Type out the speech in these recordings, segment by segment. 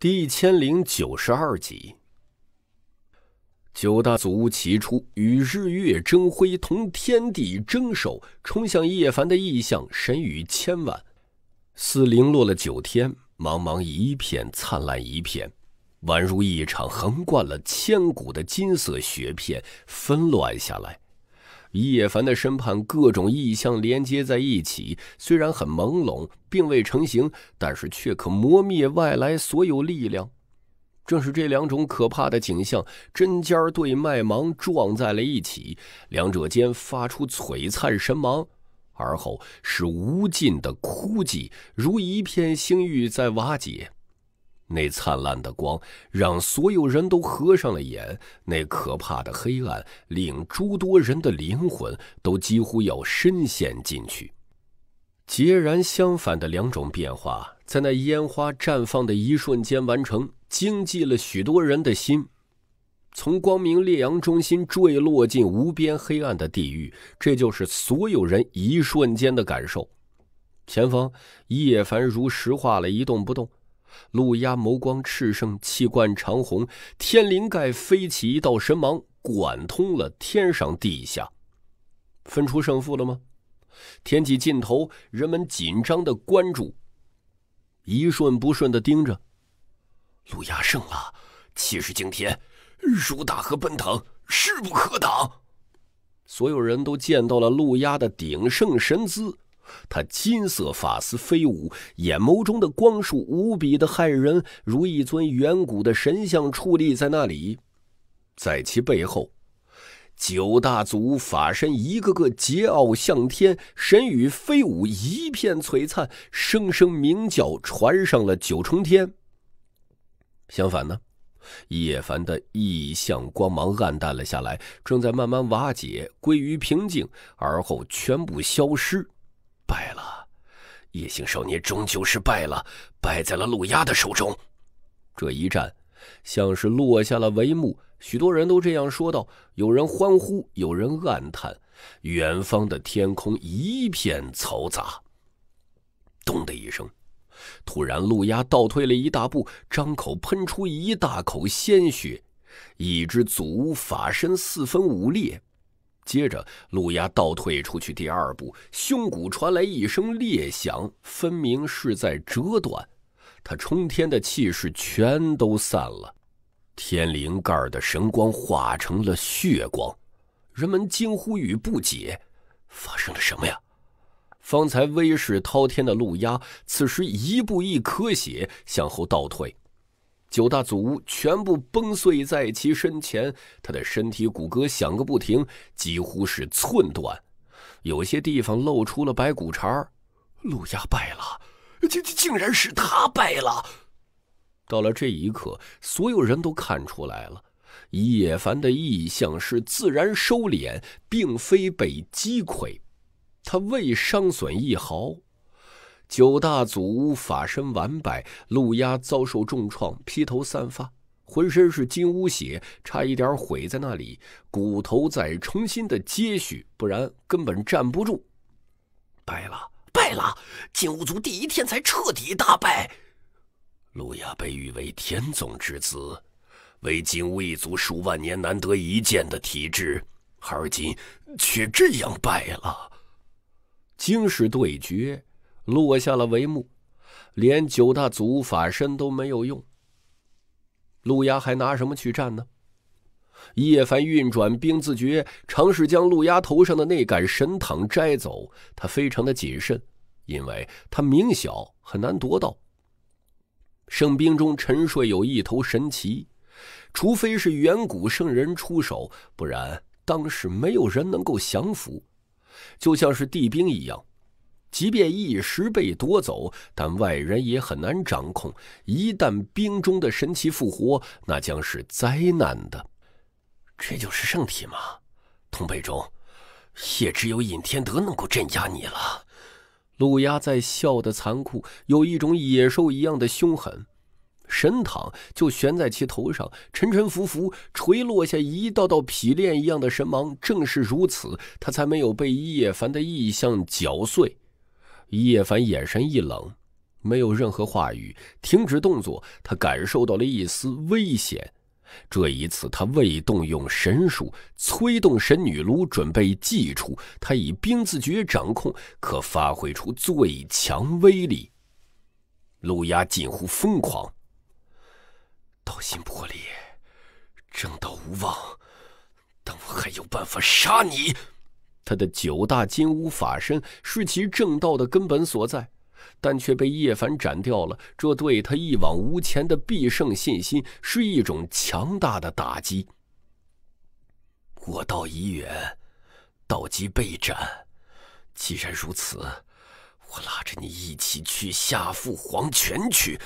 第一千零九十二集，九大族巫齐出，与日月争辉，同天地争首，冲向叶凡的意象，神与千万，似零落了九天，茫茫一片，灿烂一片，宛如一场横贯了千古的金色雪片纷乱下来。叶凡的身畔，各种异象连接在一起，虽然很朦胧，并未成形，但是却可磨灭外来所有力量。正是这两种可怕的景象，针尖对麦芒撞在了一起，两者间发出璀璨神芒，而后是无尽的枯寂，如一片星域在瓦解。那灿烂的光让所有人都合上了眼，那可怕的黑暗令诸多人的灵魂都几乎要深陷进去。截然相反的两种变化，在那烟花绽放的一瞬间完成，惊悸了许多人的心。从光明烈阳中心坠落进无边黑暗的地狱，这就是所有人一瞬间的感受。前方，叶凡如石化了一动不动。陆压眸光炽盛，气贯长虹，天灵盖飞起一道神芒，管通了天上地下。分出胜负了吗？天际尽头，人们紧张的关注，一瞬不瞬的盯着。陆压胜了，气势惊天，如大河奔腾，势不可挡。所有人都见到了陆压的鼎盛神姿。他金色发丝飞舞，眼眸中的光束无比的骇人，如一尊远古的神像矗立在那里。在其背后，九大祖法身一个个桀骜向天，神羽飞舞，一片璀璨，声声鸣叫传上了九重天。相反呢，叶凡的异象光芒暗淡了下来，正在慢慢瓦解，归于平静，而后全部消失。败了，野性少年终究是败了，败在了陆压的手中。这一战，像是落下了帷幕。许多人都这样说道，有人欢呼，有人暗叹。远方的天空一片嘈杂。咚的一声，突然，陆压倒退了一大步，张口喷出一大口鲜血，一只祖巫法身四分五裂。接着，路鸦倒退出去第二步，胸骨传来一声裂响，分明是在折断。他冲天的气势全都散了，天灵盖的神光化成了血光。人们惊呼与不解：发生了什么呀？方才威势滔天的路鸦，此时一步一磕血，向后倒退。九大祖屋全部崩碎在其身前，他的身体骨骼响个不停，几乎是寸断，有些地方露出了白骨茬。陆压败了，竟竟竟然是他败了！到了这一刻，所有人都看出来了，叶凡的意象是自然收敛，并非被击溃，他未伤损一毫。九大祖巫法身完败，陆压遭受重创，披头散发，浑身是金乌血，差一点毁在那里，骨头在重新的接续，不然根本站不住。败了，败了！金乌族第一天才彻底大败。陆压被誉为天纵之子，为金乌一族数万年难得一见的体质，而今却这样败了，惊世对决。落下了帷幕，连九大祖法身都没有用。陆压还拿什么去战呢？叶凡运转兵字诀，尝试将陆压头上的那杆神躺摘走。他非常的谨慎，因为他明晓很难夺到。圣兵中沉睡有一头神奇，除非是远古圣人出手，不然当时没有人能够降服，就像是地兵一样。即便一时被夺走，但外人也很难掌控。一旦冰中的神奇复活，那将是灾难的。这就是圣体吗？同辈中，也只有尹天德能够镇压你了。陆压在笑的残酷，有一种野兽一样的凶狠。神堂就悬在其头上，沉沉浮浮，垂落下一道道匹练一样的神芒。正是如此，他才没有被叶凡的异象搅碎。叶凡眼神一冷，没有任何话语，停止动作。他感受到了一丝危险。这一次，他未动用神术，催动神女炉，准备祭出。他以冰字诀掌控，可发挥出最强威力。路压近乎疯狂，道心破裂，正道无望，但我还有办法杀你！他的九大金乌法身是其正道的根本所在，但却被叶凡斩掉了。这对他一往无前的必胜信心是一种强大的打击。我道已远，道基被斩，既然如此，我拉着你一起去下赴黄泉去，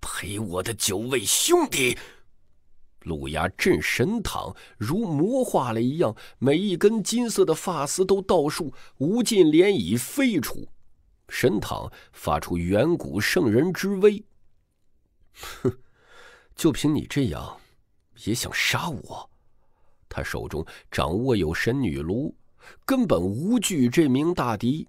陪我的九位兄弟。路亚镇神堂如魔化了一样，每一根金色的发丝都倒竖，无尽涟漪飞出。神堂发出远古圣人之威。哼，就凭你这样，也想杀我？他手中掌握有神女炉，根本无惧这名大敌。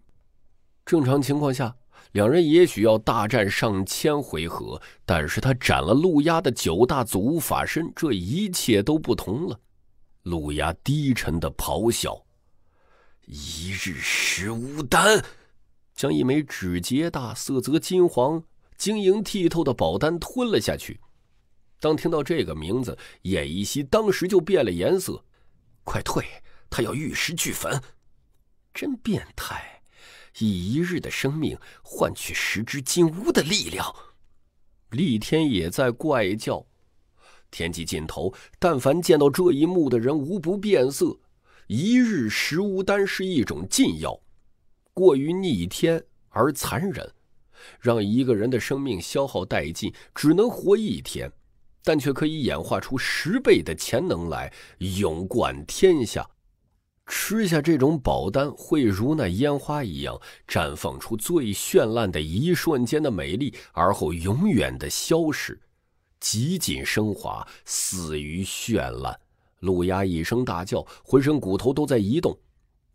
正常情况下。两人也许要大战上千回合，但是他斩了陆压的九大祖法身，这一切都不同了。陆压低沉的咆哮：“一日食乌丹，将一枚指节大、色泽金黄、晶莹剔透的宝丹吞了下去。”当听到这个名字，叶一夕当时就变了颜色：“快退！他要玉石俱焚，真变态！”以一日的生命换取十只金乌的力量，厉天也在怪叫。天际尽头，但凡见到这一幕的人，无不变色。一日食乌丹是一种禁药，过于逆天而残忍，让一个人的生命消耗殆尽，只能活一天，但却可以演化出十倍的潜能来，勇冠天下。吃下这种宝丹，会如那烟花一样绽放出最绚烂的一瞬间的美丽，而后永远的消逝，极尽升华，死于绚烂。路压一声大叫，浑身骨头都在移动，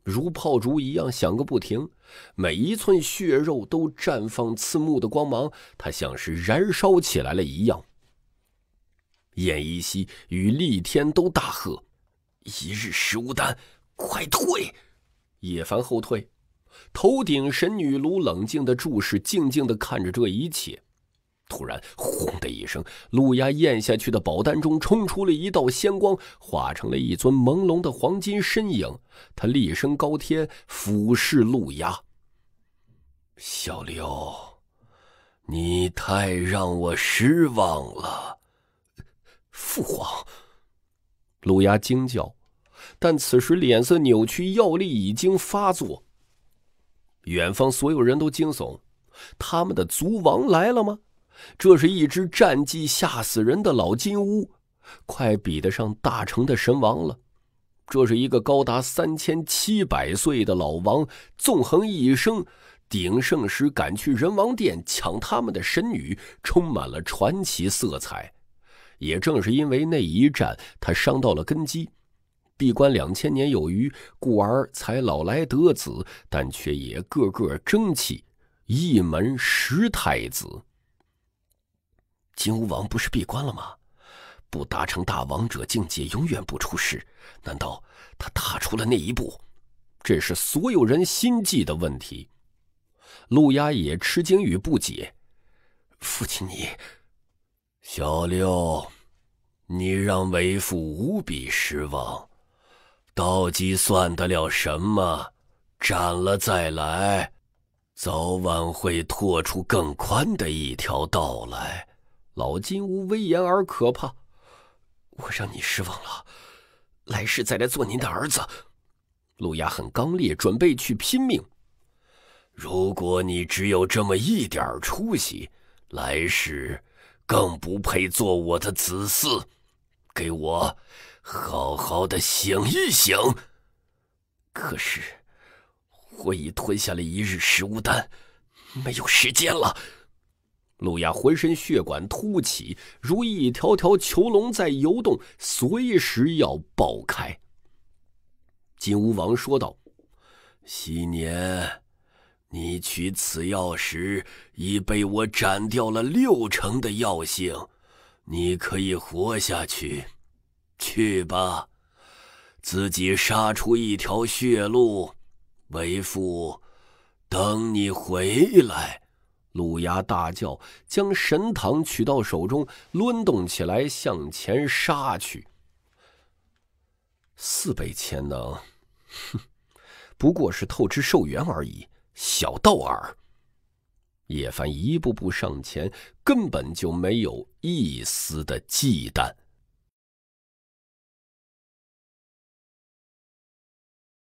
如炮竹一样响个不停，每一寸血肉都绽放刺目的光芒，它像是燃烧起来了一样。燕一夕与厉天都大喝：“一日食无丹。”快退！叶凡后退，头顶神女炉冷静的注视，静静的看着这一切。突然，轰的一声，路牙咽下去的宝丹中冲出了一道仙光，化成了一尊朦胧的黄金身影。他厉声高天俯视路牙：“小刘，你太让我失望了！”父皇！路牙惊叫。但此时脸色扭曲，药力已经发作。远方所有人都惊悚：他们的族王来了吗？这是一只战绩吓死人的老金乌，快比得上大成的神王了。这是一个高达三千七百岁的老王，纵横一生，鼎盛时赶去人王殿抢他们的神女，充满了传奇色彩。也正是因为那一战，他伤到了根基。闭关两千年有余，故而才老来得子，但却也个个争气，一门十太子。金乌王不是闭关了吗？不达成大王者境界，永远不出世。难道他踏出了那一步？这是所有人心悸的问题。路亚也吃惊与不解，父亲，你，小六，你让为父无比失望。刀机算得了什么？斩了再来，早晚会拓出更宽的一条道来。老金屋威严而可怕，我让你失望了。来世再来做您的儿子。路亚很刚烈，准备去拼命。如果你只有这么一点出息，来世更不配做我的子嗣。给我。好好的想一想。可是我已吞下了一日食物丹，没有时间了。路亚浑身血管凸起，如一条条囚笼在游动，随时要爆开。金乌王说道：“昔年你取此药时，已被我斩掉了六成的药性，你可以活下去。”去吧，自己杀出一条血路。为父，等你回来！路牙大叫，将神堂取到手中，抡动起来，向前杀去。四倍潜能，哼，不过是透支寿元而已，小道尔。叶凡一步步上前，根本就没有一丝的忌惮。